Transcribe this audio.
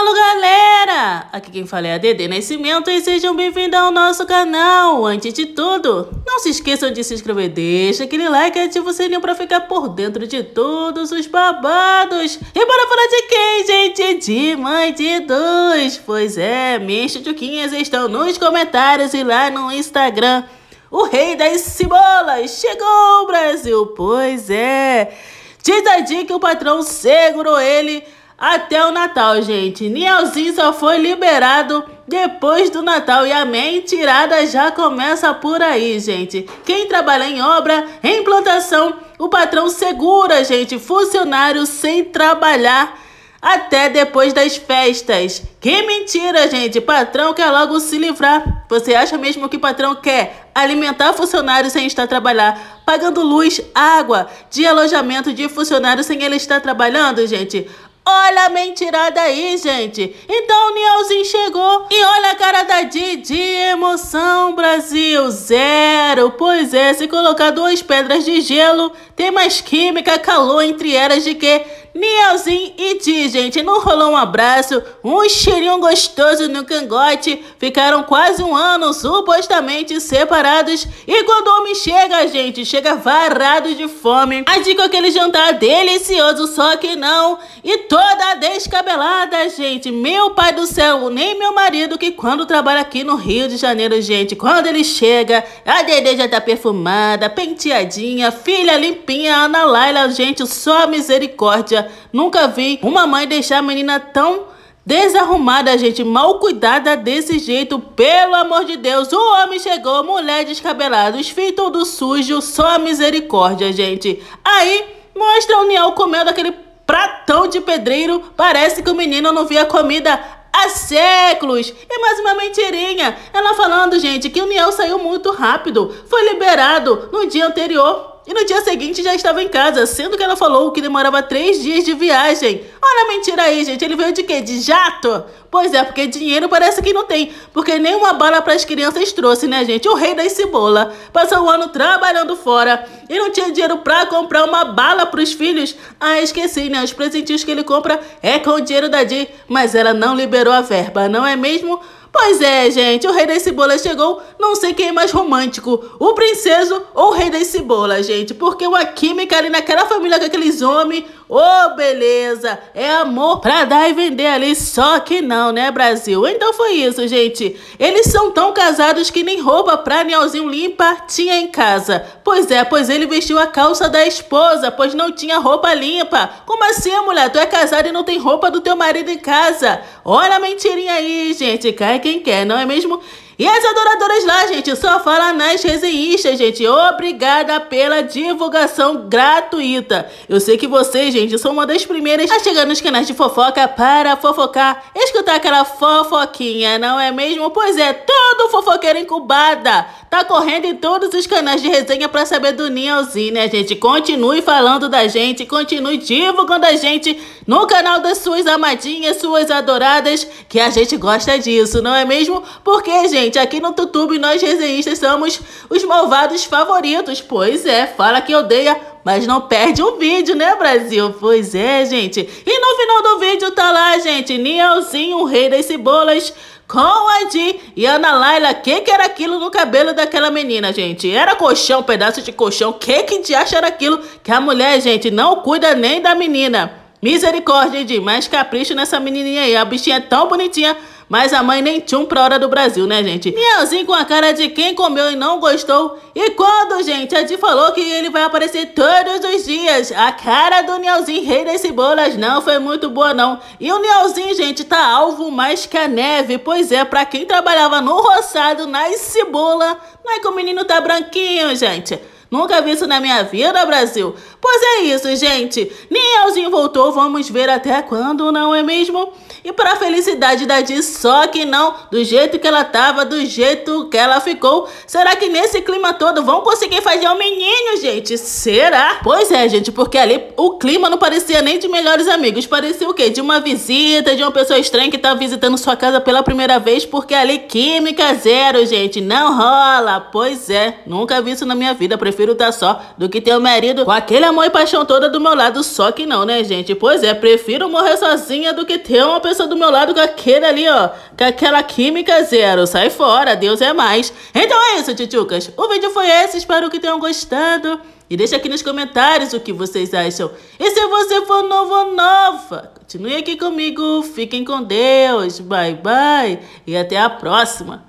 Alô galera! Aqui quem fala é a Dede Nascimento e sejam bem-vindos ao nosso canal! Antes de tudo, não se esqueçam de se inscrever, deixa aquele like e ativa o sininho pra ficar por dentro de todos os babados! E bora falar de quem, gente? De Mãe de Dois! Pois é, minhas tchutchuquinhas estão nos comentários e lá no Instagram. O rei das cebolas chegou ao Brasil! Pois é! Diz a dia que o patrão segurou ele até o Natal, gente. Nielzinho só foi liberado depois do Natal e a mentirada já começa por aí, gente. Quem trabalha em obra, em plantação, o patrão segura, gente, funcionário sem trabalhar até depois das festas. Que mentira, gente! Patrão quer logo se livrar. Você acha mesmo que patrão quer alimentar funcionário sem estar trabalhar, pagando luz, água, de alojamento de funcionário sem ele estar trabalhando, gente? Olha a mentirada aí, gente. Então o Nielzinho chegou e olha a cara da Didi. Emoção, Brasil, zero. Pois é, se colocar duas pedras de gelo, tem mais química, calor entre eras de que Nielzinho e Di, gente. Não rolou um abraço, um cheirinho gostoso no cangote. Ficaram quase um ano supostamente separados. E quando o homem chega, gente, chega varado de fome. Adica é aquele jantar delicioso, só que não. E toda descabelada, gente. Meu pai do céu, nem meu marido, que quando trabalha aqui no Rio de Janeiro, gente, quando ele chega, a Dede já tá perfumada, penteadinha, filha limpinha, Ana Laila, gente, só misericórdia dia. Nunca vi uma mãe deixar a menina tão desarrumada, gente, mal cuidada desse jeito, pelo amor de Deus. O homem chegou, mulher descabelada, os filhos sujo, só a misericórdia, gente. Aí, mostra o União comendo aquele pratão de pedreiro, parece que o menino não via comida há séculos. E é mais uma mentirinha. Ela falando, gente, que o Niel saiu muito rápido. Foi liberado no dia anterior e no dia seguinte já estava em casa, sendo que ela falou que demorava três dias de viagem. Olha a mentira aí, gente. Ele veio de quê? De jato? Pois é, porque dinheiro parece que não tem, porque nenhuma bala para as crianças trouxe, né, gente? O rei das cebola. Passou um ano trabalhando fora e não tinha dinheiro para comprar uma bala para os filhos. Ah, esqueci, né? Os presentinhos que ele compra é com o dinheiro da Di, mas ela não liberou a verba, não é mesmo? Pois é, gente, o rei das cebolas chegou, não sei quem é mais romântico, o princeso ou o rei das cebolas, gente, porque a química ali naquela família com aqueles homens, Ô, oh, beleza! É amor pra dar e vender ali, só que não, né, Brasil? Então foi isso, gente. Eles são tão casados que nem roupa pra anelzinho limpa tinha em casa. Pois é, pois ele vestiu a calça da esposa, pois não tinha roupa limpa. Como assim, mulher? Tu é casada e não tem roupa do teu marido em casa? Olha a mentirinha aí, gente. Cai quem quer, não é mesmo? E as adoradoras lá, gente, só fala nas resenhistas, gente. Obrigada pela divulgação gratuita. Eu sei que vocês, gente, são uma das primeiras a chegar nos canais de fofoca para fofocar, escutar aquela fofoquinha, não é mesmo? Pois é, todo fofoqueiro incubada Tá correndo em todos os canais de resenha pra saber do Nielzinho, né, gente? Continue falando da gente, continue divulgando a gente no canal das suas amadinhas, suas adoradas, que a gente gosta disso, não é mesmo? Porque, gente, aqui no YouTube nós resenhistas somos os malvados favoritos. Pois é, fala que odeia mas não perde o um vídeo, né, Brasil? Pois é, gente. E no final do vídeo tá lá, gente, Nielzinho, o rei das cebolas, com a Jean e Ana Laila. Que que era aquilo no cabelo daquela menina, gente? Era colchão, pedaço de colchão. Que que te acha era aquilo? Que a mulher, gente, não cuida nem da menina. Misericórdia, de mais capricho nessa menininha aí. A bichinha é tão bonitinha. Mas a mãe nem um pra hora do Brasil, né, gente? Miauzinho com a cara de quem comeu e não gostou. E quando, gente? A Di falou que ele vai aparecer todos os dias. A cara do Nielzinho, rei das cebolas, não foi muito boa, não. E o Nielzinho, gente, tá alvo mais que a neve. Pois é, pra quem trabalhava no roçado, nas cebola, não é que o menino tá branquinho, gente. Nunca vi isso na minha vida, Brasil. Pois é isso, gente. Nielzinho voltou, vamos ver até quando, não é mesmo? E para a felicidade da Di, só que não, do jeito que ela tava, do jeito que ela ficou. Será que nesse clima todo vão conseguir fazer o um menino, gente? Será? Pois é, gente, porque ali o clima não parecia nem de melhores amigos, parecia o quê? De uma visita, de uma pessoa estranha que tá visitando sua casa pela primeira vez, porque ali química zero, gente, não rola. Pois é, nunca vi isso na minha vida, prefiro prefiro tá só do que ter o um marido com aquele amor e paixão toda do meu lado. Só que não, né, gente? Pois é, prefiro morrer sozinha do que ter uma pessoa do meu lado com aquele ali, ó. Com aquela química zero. Sai fora, Deus é mais. Então é isso, titucas. O vídeo foi esse, espero que tenham gostado. E deixa aqui nos comentários o que vocês acham. E se você for novo ou nova, continue aqui comigo. Fiquem com Deus. Bye, bye. E até a próxima.